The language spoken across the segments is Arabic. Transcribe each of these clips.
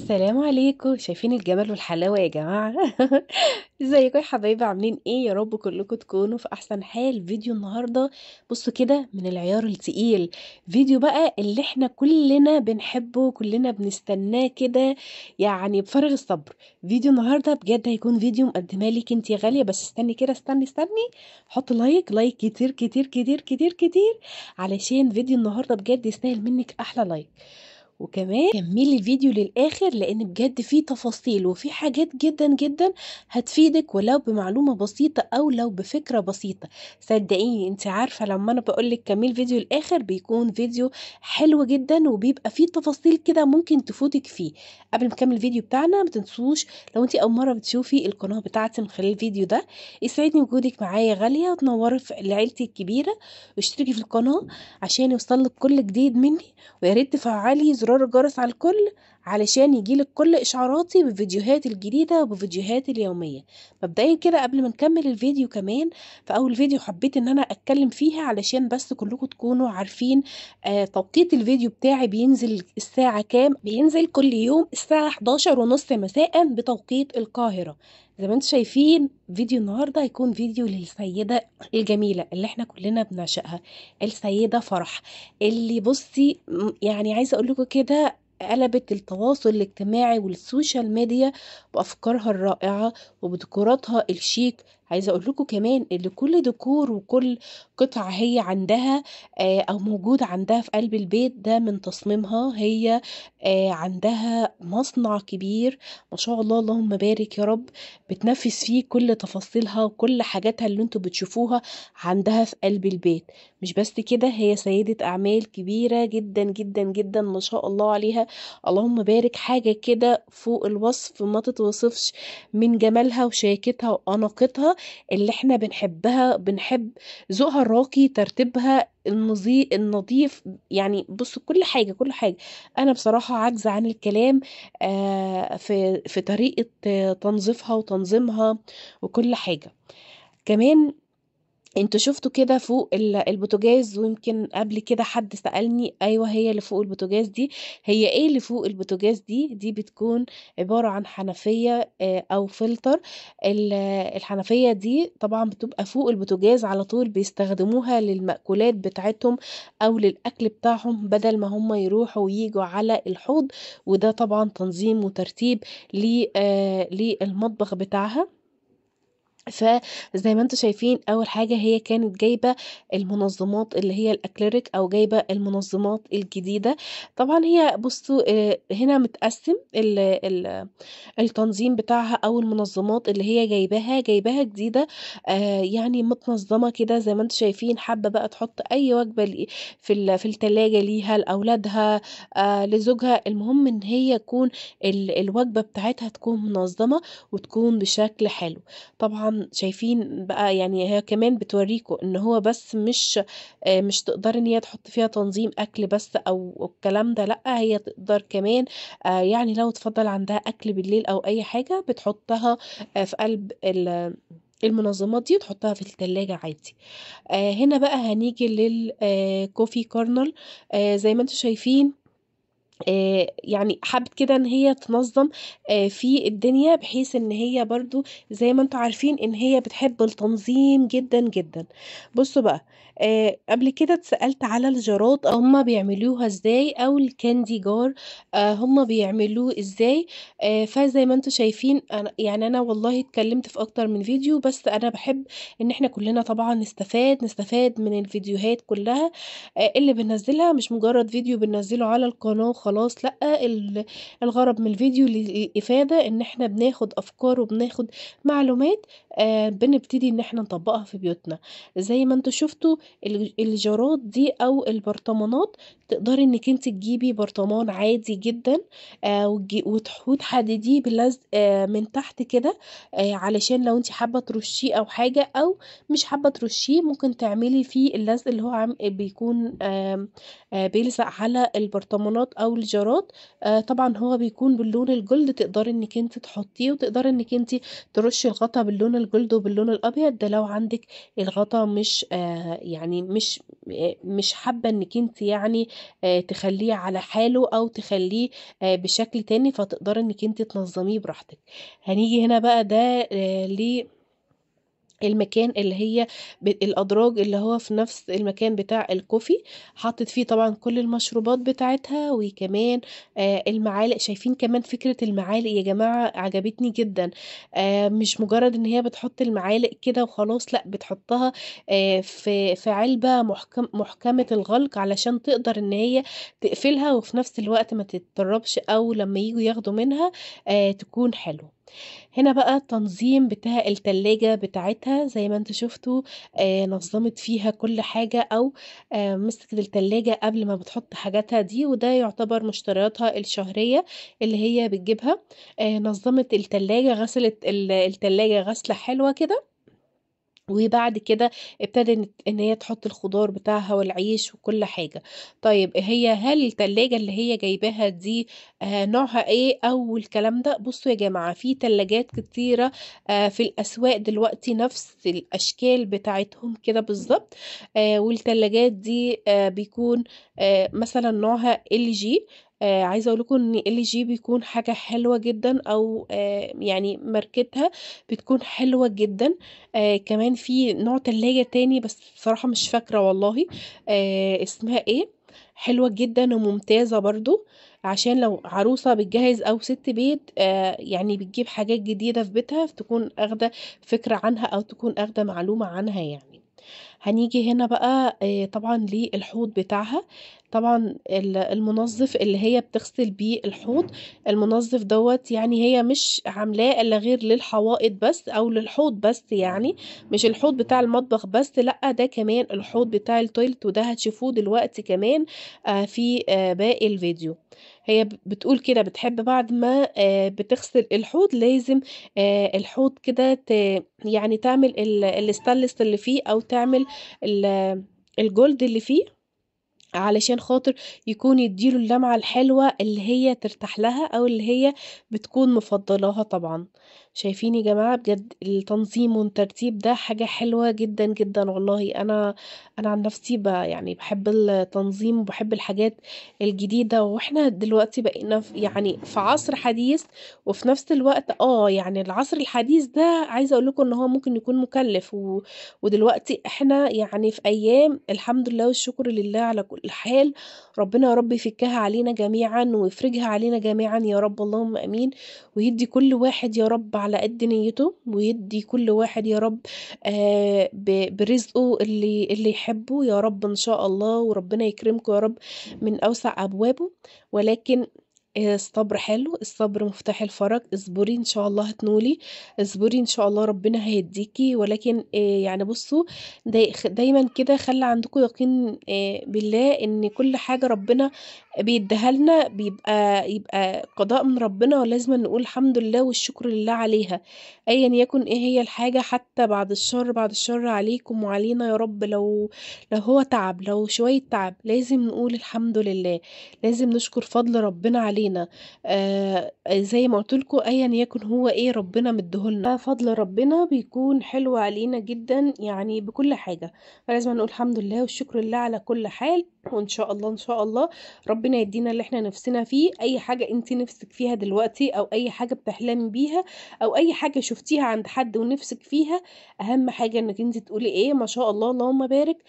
السلام عليكم شايفين الجمال والحلاوة يا جماعة ازيكم يا حبايبي عاملين ايه يا رب كلكم تكونوا في احسن حال فيديو النهاردة بصوا كده من العيار التقيل فيديو بقى اللي احنا كلنا بنحبه كلنا بنستناه كده يعني بفارغ الصبر فيديو النهاردة بجد هيكون فيديو مقدمة لك انت يا غالية بس استني كده استني استني حط لايك لايك كتير كتير كتير كتير كتير علشان فيديو النهاردة بجد يستاهل منك احلى لايك وكمان كملي الفيديو للآخر لأن بجد فيه تفاصيل وفيه حاجات جدا جدا هتفيدك ولو بمعلومة بسيطة أو لو بفكرة بسيطة صدقيني انت عارفة لما أنا بقولك كملي الفيديو للآخر بيكون فيديو حلو جدا وبيبقى فيه تفاصيل كده ممكن تفوتك فيه قبل ما نكمل الفيديو بتاعنا ما تنسوش لو انت أول مرة بتشوفي القناة بتاعتي من خلال الفيديو ده يسعدني وجودك معايا غالية وتنوري في لعيلتي الكبيرة واشتركي في القناة عشان يوصلك كل جديد مني ويا ريت تفعلي زر زرار الجرس على الكل علشان يجيلك كل إشعاراتي بالفيديوهات الجديدة وبفيديوهاتي اليومية مبدئيا كده قبل ما نكمل الفيديو كمان في أول فيديو حبيت إن أنا أتكلم فيها علشان بس كلكم تكونوا عارفين آه توقيت الفيديو بتاعي بينزل الساعة كام بينزل كل يوم الساعة 11 ونص مساء بتوقيت القاهرة زي ما انتم شايفين فيديو النهارده هيكون فيديو للسيده الجميله اللي احنا كلنا بنعشقها السيده فرح اللي بصي يعني عايزه اقول لكم كده قلبت التواصل الاجتماعي والسوشيال ميديا بافكارها الرائعه وبديكوراتها الشيك عايزه اقول لكم كمان ان كل ديكور وكل قطعه هي عندها آه، او موجوده عندها في قلب البيت ده من تصميمها هي آه، عندها مصنع كبير ما شاء الله اللهم بارك يا رب بتنفذ فيه كل تفاصيلها وكل حاجاتها اللي انتوا بتشوفوها عندها في قلب البيت مش بس كده هي سيده اعمال كبيره جدا جدا جدا ما شاء الله عليها اللهم بارك حاجه كده فوق الوصف ما تتوصفش من جمالها وشياكتها واناقتها اللي احنا بنحبها بنحب ذوقها الراقي ترتيبها النظيف يعني بص كل حاجة كل حاجة أنا بصراحة عاجزة عن الكلام آه، في في طريقة تنظيفها وتنظيمها وكل حاجة كمان انتوا شُفتوا كده فوق ال البوتاجاز ويمكن قبل كده حد سألني، أيوه هي اللي فوق البوتاجاز دي، هي إيه اللي فوق البوتاجاز دي؟ دي بتكون عبارة عن حنفية آه، أو فلتر الحنفية دي طبعًا بتبقى فوق البوتاجاز على طول بيستخدموها للمأكولات بتاعتهم أو للأكل بتاعهم بدل ما هم يروحوا وييجوا على الحوض، وده طبعًا تنظيم وترتيب آه، للمطبخ بتاعها. فزي ما انتم شايفين اول حاجه هي كانت جايبه المنظمات اللي هي الاكليريك او جايبه المنظمات الجديده طبعا هي بصوا آه، هنا متقسم التنظيم بتاعها او المنظمات اللي هي جايباها جايباها جديده آه، يعني متنظمه كده زي ما انتم شايفين حابه بقى تحط اي وجبه في في التلاجة ليها لاولادها آه، لزوجها المهم ان هي تكون الوجبه بتاعتها تكون منظمه وتكون بشكل حلو طبعا شايفين بقى يعني هي كمان بتوريكوا إن هو بس مش آه، مش تقدر إن هي تحط فيها تنظيم أكل بس أو الكلام ده لأ، هي تقدر كمان آه، يعني لو اتفضّل عندها أكل بالليل أو أي حاجة بتحطّها آه، في قلب ال المنظّمات دي وتحطّها في التلاجة عادي. آه هنا بقى هنيجي للكوفي كورنر coffee زي ما أنتم شايفين آه، يعني حابت كده ان هي تنظم آه، في الدنيا بحيث ان هي برضو زي ما انتوا عارفين ان هي بتحب التنظيم جدا جدا بصوا بقى آه، قبل كده اتسألت على الجراط هما بيعملوها ازاي او الكاندي جار آه، هما بيعملوه ازاي فزي ما انتوا شايفين أنا يعني انا والله اتكلمت في اكتر من فيديو بس انا بحب ان احنا كلنا طبعا نستفاد نستفاد من الفيديوهات كلها اللي بنزلها مش مجرد فيديو بنزله على القناة وخلاص لأ الغرض من الفيديو للإفادة إن إحنا بناخد أفكار وبناخد معلومات آه، بنبتدي إن إحنا نطبّقها في بيوتنا، زي ما أنتم شُفتوا ال الجارات دي أو البرطمانات تقدري إنِّك أنتِ تجيبي برطمان عادي جدًا آآ آه، وتحدديه بلزق آه، من تحت كده علشان لو أنتِ حابة ترشّيه أو حاجة أو مش حابة ترشّيه ممكن تعملي فيه اللزق اللي هو بيكون بيلزق على البرطمانات أو الجراد آه، طبعًا هو بيكون باللون الجلد تقدري إنِّك أنتِ تحطّيه وتقدري إنِّك أنتِ ترُشّي الغطا باللون الجلد وباللون الأبيض، ده لو عندِك الغطا مش آه، يعني مش آه، مش حابة إنِّك أنتِ يعني تخلّيه على حاله أو تخلّيه بشكل تاني، فتقدري إنِّك أنتِ تنظّميه براحتِك. هنيجي هنا بقى ده آآ ليه المكان اللي هي ب الأدراج اللي هو في نفس المكان بتاع الكوفي حطت فيه طبعا كل المشروبات بتاعتها وكمان آه المعالق شايفين كمان فكرة المعالق يا جماعة عجبتني جدا آه مش مجرد ان هي بتحط المعالق كده وخلاص لا بتحطها آه في في علبة محكم محكمة الغلق علشان تقدر ان هي تقفلها وفي نفس الوقت ما تتطربش او لما يجوا ياخدوا منها آه، تكون حلوه هنا بقى التنظيم بتاع التلاجة بتاعتها زي ما انت شُفتوا آآ آه، نظّمت فيها كل حاجة أو آه، مسكت التلاجة قبل ما بتحُط حاجاتها دي، وده يعتبر مشترياتها الشهرية اللي هي بتجيبها، آآ آه، نظّمت التلاجة، غسلت التلاجة غسلة حلوة كده. وبعد كده ابتدت ان هي تحط الخضار بتاعها والعيش وكل حاجة طيب هي هل التلاجة اللي هي جايباها دي آه، نوعها ايه او الكلام ده بصوا يا جماعة في تلاجات كتيرة آه، في الاسواق دلوقتي نفس الاشكال بتاعتهم كده بالظبط آه، والتلاجات دي آه، بيكون آه، مثلا نوعها ال جي آه عايزة أقول لكم إن جي بيكون حاجة حلوة جدًا أو آه يعني ماركتها بتكون حلوة جدًا، آه كمان في نوع تلاجة تاني بس بصراحة مش فاكرة والله آه اسمها إيه، حلوة جدًا وممتازة برضو عشان لو عروسة بتجهّز أو سِت بيت آه يعني بتجيب حاجات جديدة في بيتها، تكون آخدة فكرة عنها أو تكون آخدة معلومة عنها يعني. هنيجي هنا بقى آه، طبعًا للحوض بتاعها، طبعًا المنظّف اللي هي بتغسل بيه الحوض، المنظّف دوت يعني هي مش عاملاه إلا غير للحوائط بس أو للحوض بس يعني، مش الحوض بتاع المطبخ بس لأ، ده كمان الحوض بتاع التويلت وده هتشوفوه دلوقتي كمان آه، في آه، باقي الفيديو. هي بتقول كده بتحب بعد ما آه، بتغسل الحوض لازم آه، الحوض كده يعني تعمل الستانلس اللي فيه أو تعمل الجولد اللي فيه، علشان خاطر يكون يديله اللمعة الحلوة اللي هي ترتاح لها أو اللي هي بتكون مفضلاها طبعًا. شايفين يا جماعة بجد التنظيم والترتيب ده حاجة حلوة جدًا، جدًا والله. أنا أنا عن نفسي بقى يعني بحب التنظيم وبحب الحاجات الجديدة، وإحنا دلوقتي بقينا يعني في عصر حديث وفي نفس الوقت آه، يعني العصر الحديث ده عايزة أقول لكم إن هو ممكن يكون مُكلِّف و ودلوقتي إحنا يعني في أيام الحمد لله والشكر لله على كل حال، ربنا يا رب يفكّها علينا جميعًا ويفرجها علينا جميعًا يا رب، اللهم آمين، ويدّي كل واحد يا رب على قد نيته ويدي كل واحد يا رب آه، برزقه اللي اللي يحبه يا رب ان شاء الله وربنا يكرمكم يا رب من اوسع ابوابه ولكن الصبر حلو، الصبر مفتاح الفرج، اصبري إن شاء الله هتنولي، اصبري إن شاء الله ربنا هيديكي ولكن آه، يعني بُصّوا دايمًا كده خلّي عندكم يقين آه، بالله إن كل حاجة ربنا بيدّيها لنا بيبقى يبقى قضاء من ربنا ولازم نقول الحمد لله والشكر لله عليها، أيًا يكن إيه هي الحاجة حتى بعد الشر، بعد الشر عليكم وعلينا يا رب لو لو هو تعب، لو شوية تعب، لازم نقول الحمد لله، لازم نشكر فضل ربنا علينا. علينا آه زي ما قُلت لكم أيًا يكن هو إيه ربنا مدّيهولنا، فضل ربنا بيكون حلو علينا جدًا يعني بكل حاجة، فلازم نقول الحمد لله والشكر لله على كل حال، وإن شاء الله، إن شاء الله ربنا يدّينا اللي إحنا نِفْسنا فيه، أي حاجة أنتِ نِفْسِك فيها دلوقتي أو أي حاجة بتحلمي بيها أو أي حاجة شُفتيها عند حد ونِفْسِك فيها، أهم حاجة إنِّك أنتِ تقولي إيه ما شاء الله، اللهم بارك.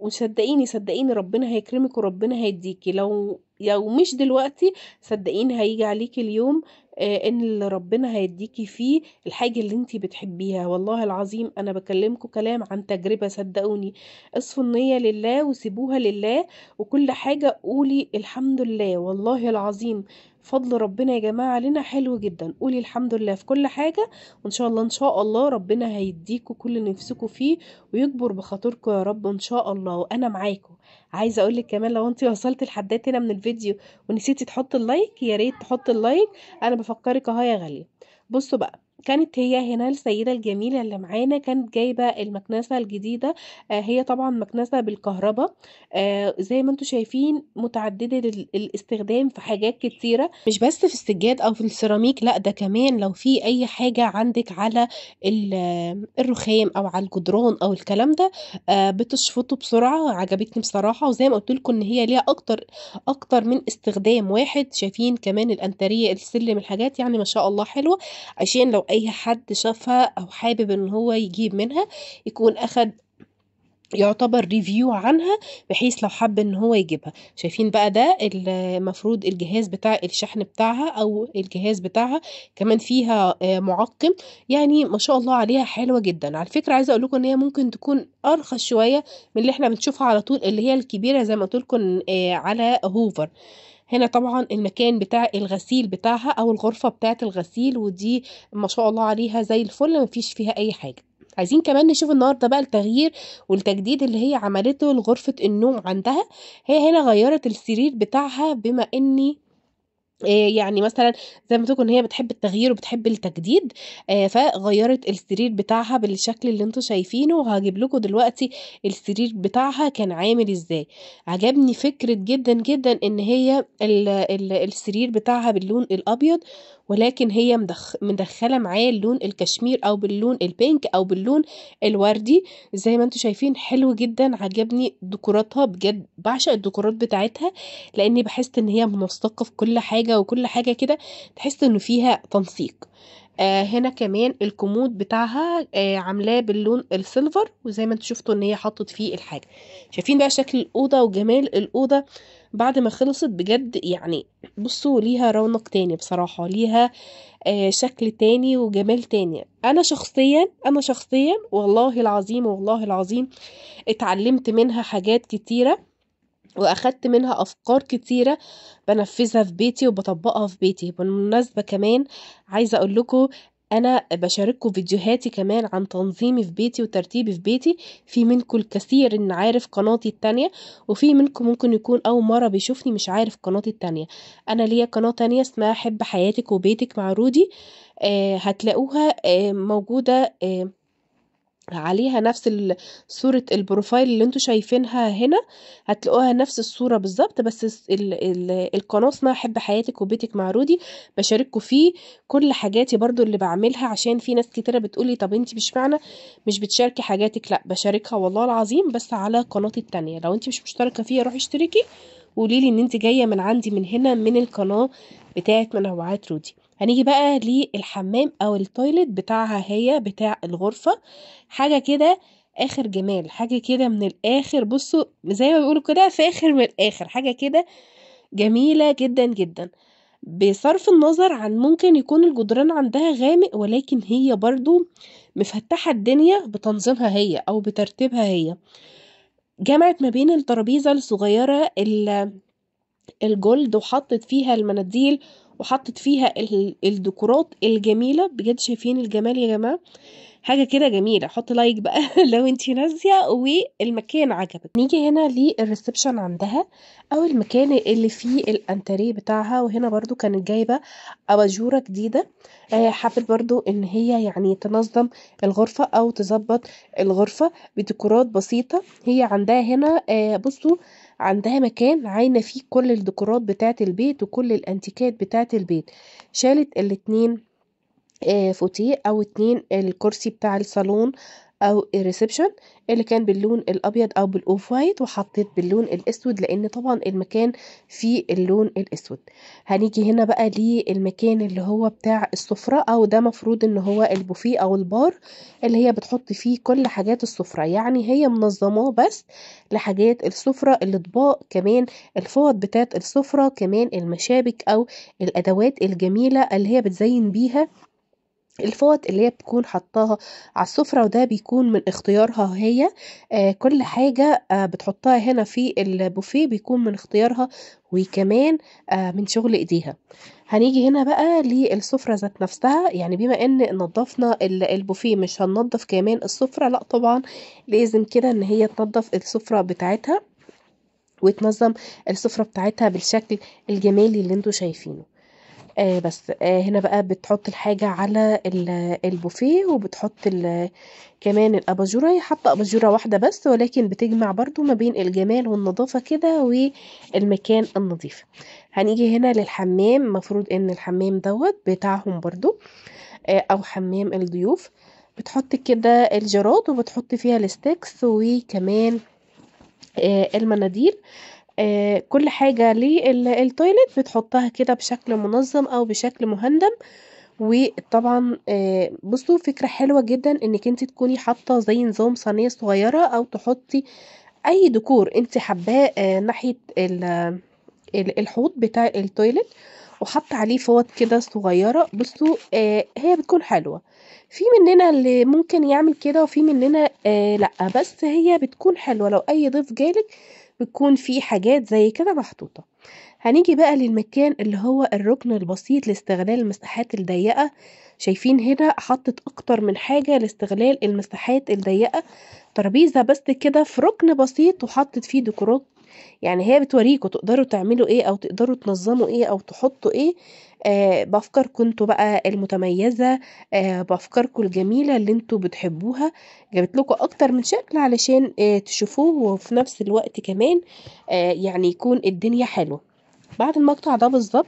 وصدقيني صدقيني ربنا هيكرمِك وربنا هيديكي لو لو مش دلوقتي صدقيني هيجي عليكِ اليوم آه، إن اللي ربنا هيديكي فيه الحاجة اللي أنتِ بتحبيها، والله العظيم أنا بكلمكم كلام عن تجربة صدقوني، اصفوا النيّة لله وسيبوها لله وكل حاجة قولي الحمد لله، والله العظيم. فضل ربنا يا جماعة علينا حلو جدا قولي الحمد لله في كل حاجة وإن شاء الله إن شاء الله ربنا هيديكوا كل نفسكوا فيه ويكبر بخاطركوا يا رب إن شاء الله وأنا معاكوا عايزة أقولك كمان لو أنت وصلت لحدات هنا من الفيديو ونسيتي تحط اللايك يا ريت تحط اللايك أنا بفكرك أهو يا غالية بصوا بقى كانت هي هنا السيدة الجميلة اللي معانا كانت جايبة المكنسة الجديدة آه هي طبعا مكنسة بالكهرباء آه زي ما انتم شايفين متعددة الاستخدام في حاجات كتيرة مش بس في السجاد او في السيراميك لا ده كمان لو في اي حاجة عندك على الرخام او على الجدران او الكلام ده آه بتشفطه بسرعة عجبتني بصراحة وزي ما قلت لكم ان هي ليها اكتر اكتر من استخدام واحد شايفين كمان الانتريه السلم الحاجات يعني ما شاء الله حلوة عشان لو أي حد شافها أو حابب إن هو يجيب منها يكون أخد يعتبر ريفيو عنها بحيث لو حب ان هو يجيبها شايفين بقى ده المفروض الجهاز بتاع الشحن بتاعها او الجهاز بتاعها كمان فيها آه، معقم يعني ما شاء الله عليها حلوه جدا على فكره عايزه اقول لكم ان هي ممكن تكون ارخص شويه من اللي احنا بنشوفها على طول اللي هي الكبيره زي ما قلت لكم آه، على هوفر هنا طبعا المكان بتاع الغسيل بتاعها او الغرفه بتاعه الغسيل ودي ما شاء الله عليها زي الفل مفيش فيها اي حاجه عايزين كمان نشوف النهارده بقى التغيير والتجديد اللي هي عملته لغرفه النوم عندها هي هنا غيرت السرير بتاعها بما اني آه، يعني مثلًا زي ما تكون إن هي بتحب التغيير وبتحب التجديد، آه، فغيّرِت السرير بتاعها بالشكل اللي أنتم شايفينه، وهجيب لكم دلوقتي السرير بتاعها كان عامل إزاي. عجبني فكرة جدًا، جدًا إن هي السرير بتاعها باللون الأبيض ولكن هي مدخ... مدخله معايا اللون الكشمير او باللون البينك او باللون الوردي زي ما انتم شايفين حلو جدا عجبني ديكوراتها بجد بعشق الديكورات بتاعتها لاني بحس ان هي منسقه في كل حاجه وكل حاجه كده تحس انه فيها تنسيق آه، هنا كمان الكومود بتاعها آه، عاملاه باللون السيلفر وزي ما أنتم شُفتوا إن هي حطّت فيه الحاجة. شايفين بقى شكل الأوضة وجمال الأوضة بعد ما خلصت بجد يعني بُصّوا ليها رونق تاني بصراحة، ليها آه، شكل تاني وجمال تاني. أنا شخصيًا، أنا شخصيًا والله العظيم، والله العظيم اتعلّمت منها حاجات كتيرة. وأخدت منها أفكار كتيرة بنفذها في بيتي وبطبقها في بيتي بالمناسبة كمان عايزة أقول لكم أنا بشارككم فيديوهاتي كمان عن تنظيمي في بيتي وترتيبي في بيتي في منكم الكثير إن عارف قناتي التانية وفي منكم ممكن يكون أول مرة بيشوفني مش عارف قناتي التانية أنا ليا قناة تانية اسمها حب حياتك وبيتك مع رودي آه هتلاقوها آه موجودة آه عليها نفس صورة البروفايل اللي انتوا شايفينها هنا هتلاقوها نفس الصورة بالظبط بس القناة اسمها حب حياتك وبيتك مع رودي بشارككم فيه كل حاجاتي برضو اللي بعملها عشان في ناس كتيرة بتقولي طب انت مش معنى مش بتشاركي حاجاتك لا بشاركها والله العظيم بس على قناتي التانية لو انت مش مشتركة فيها روحي اشتركي وقوليلي ان انت جاية من عندي من هنا من القناة بتاعت منوعات رودي هنيجي بقى للحمام او التويلت بتاعها هي بتاع الغرفة حاجة كده اخر جمال حاجة كده من الاخر بصوا زي ما بيقولوا كده في اخر من الاخر حاجة كده جميلة جدا جدا بصرف النظر عن ممكن يكون الجدران عندها غامق ولكن هي برضو مفتحة الدنيا بتنظيمها هي او بترتيبها هي جمعت ما بين الترابيزة الصغيرة الجلد وحطت فيها المناديل وحطت فيها الديكورات الجميلة بجد شايفين الجمال يا جماعة حاجه كده جميله حط لايك بقى لو انتي نازيه والمكان عجبك نيجي هنا للريسبشن عندها او المكان اللي فيه الانتريه بتاعها وهنا برضو كانت جايبه اباجوره جديده آه، حابب برضو ان هي يعني تنظم الغرفه او تظبط الغرفه بديكورات بسيطه هي عندها هنا آه، بصوا عندها مكان عاينه فيه كل الديكورات بتاعه البيت وكل الانتيكات بتاعه البيت شالت الاتنين آه، فوتيه او اتنين آه، الكرسي بتاع الصالون او الريسبشن اللي كان باللون الابيض او بالاوف وايت وحطيت باللون الاسود لان طبعا المكان فيه اللون الاسود هنيجي هنا بقى للمكان اللي هو بتاع السفرة او ده مفروض ان هو البوفيه او البار اللي هي بتحط فيه كل حاجات السفرة يعني هي منظماه بس لحاجات السفرة الاطباق كمان الفوط بتاعت السفرة كمان المشابك او الادوات الجميلة اللي هي بتزين بيها الفوط اللي هي بتكون حطاها على السفرة وده بيكون من اختيارها هي آه كل حاجة آه بتحطها هنا في البوفيه بيكون من اختيارها وكمان آه من شغل ايديها هنيجي هنا بقى للسفرة ذات نفسها يعني بما ان نظفنا البوفيه مش هننظف كمان السفرة لا طبعا لازم كده ان هي تنظف السفرة بتاعتها وتنظم السفرة بتاعتها بالشكل الجمالي اللي انتوا شايفينه آه بس آه هنا بقى بتحُط الحاجة على البوفيه وبتحُط كمان الأباجورة، هي حاطة أباجورة واحدة بس ولكن بتجمع برضه ما بين الجمال والنضافة كده والمكان النضيف. هنيجي هنا للحمّام، المفروض إن الحمّام دوت بتاعهم برضه آه أو حمّام الضيوف، بتحُط كده الجراد وبتحُط فيها الستكس وكمان آه المناديل. آه، كل حاجة للتويلت بتحطها كده بشكل منظم أو بشكل مهندم، وطبعًا آه، بُصّوا فكرة حلوة جدًا إنِّك أنتِ تكوني حاطة زي نظام صينية صغيرة أو تحطي أي ديكور أنتِ حباه آه، ناحية الحوض بتاع التويلت وحاطة عليه فوط كده صغيرة، بُصّوا هي بتكون حلوة، في مننا اللي ممكن يعمل كده وفي مننا لأ، بس هي بتكون حلوة لو أي ضيف جالِك بتكون في حاجات زي كده محطوطة هنيجي بقى للمكان اللي هو الركن البسيط لاستغلال المساحات الضيقة شايفين هنا حطت اكتر من حاجة لاستغلال المساحات الضيقة ترابيزة بس كده في ركن بسيط وحطت فيه ديكورات يعني هي بتوريكوا تقدروا تعملوا إيه أو تقدروا تنظموا إيه أو تحطوا إيه آه بأفكار كنتوا بقى المتميزة آه بأفكاركم الجميلة اللي انتوا بتحبوها جابت لكم أكتر من شكل علشان آه تشوفوه وفي نفس الوقت كمان آه يعني يكون الدنيا حلوة. بعد المقطع ده بالظبط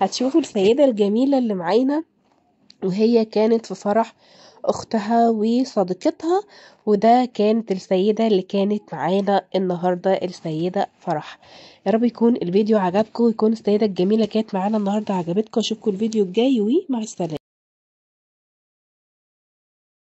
هتشوفوا السيدة الجميلة اللي معانا وهي كانت في فرح أختها وصديقتها وده كانت السيدة اللي كانت معانا النهاردة السيدة فرح يا رب يكون الفيديو عجبكم ويكون السيدة الجميلة كانت معانا النهاردة عجبتكم أشوفكم الفيديو الجاي ومع السلامة